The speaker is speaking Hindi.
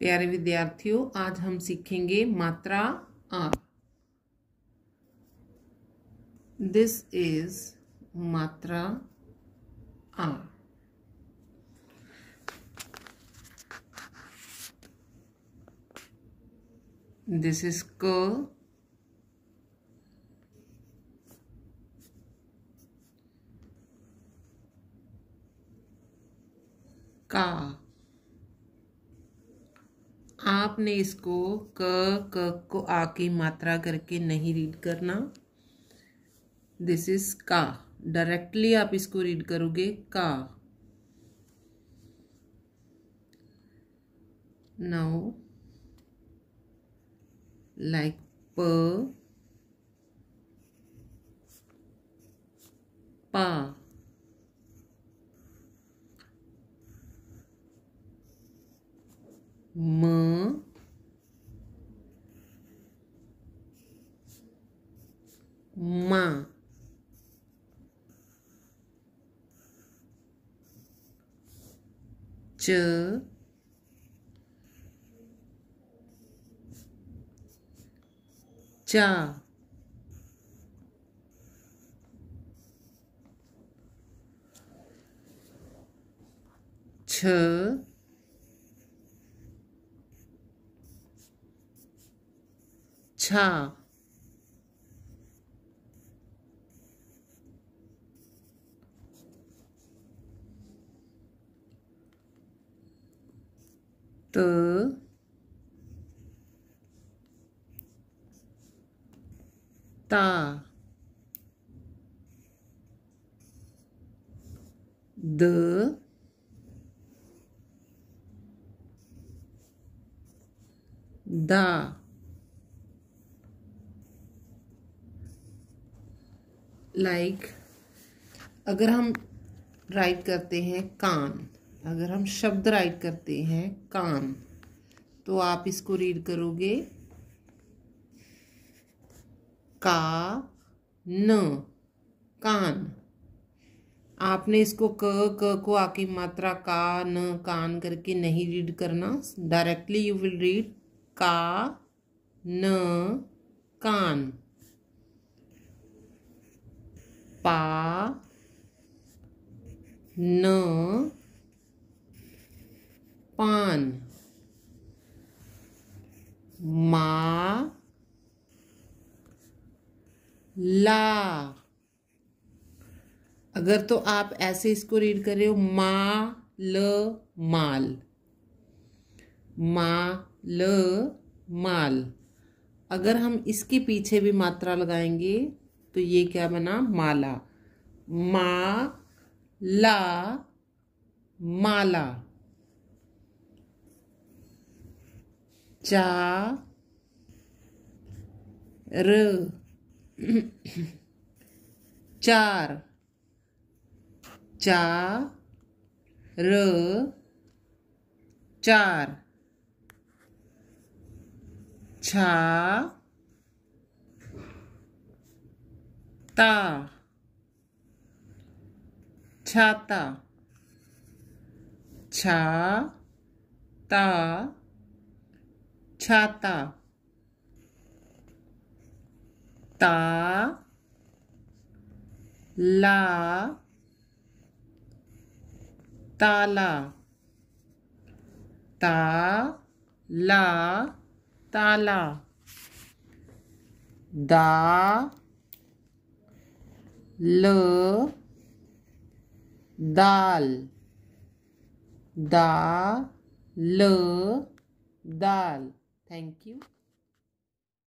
प्यारे विद्यार्थियों आज हम सीखेंगे मात्रा आ दिस इज मात्रा आ दिस इज क का आपने इसको क क को आ की मात्रा करके नहीं रीड करना दिस इज का डायरेक्टली आप इसको रीड करोगे का नाउ लाइक प पा म 쯔, 자, 츠, 차, त तो ता द दा लाइक like, अगर हम राइट करते हैं कान अगर हम शब्द राइट करते हैं कान तो आप इसको रीड करोगे का न कान आपने इसको क क को आकी मात्रा का न कान करके नहीं रीड करना डायरेक्टली यू विल रीड का न कान पा न पान मा ला अगर तो आप ऐसे इसको रीड कर रहे हो मा ल माल मा ल माल अगर हम इसके पीछे भी मात्रा लगाएंगे तो ये क्या बना माला मा ला माला चा र चार चा र चार छा ता छाता छा ता छाता ता ला ताला ता ला ताला दा ल दाल दा ल दाल Thank you.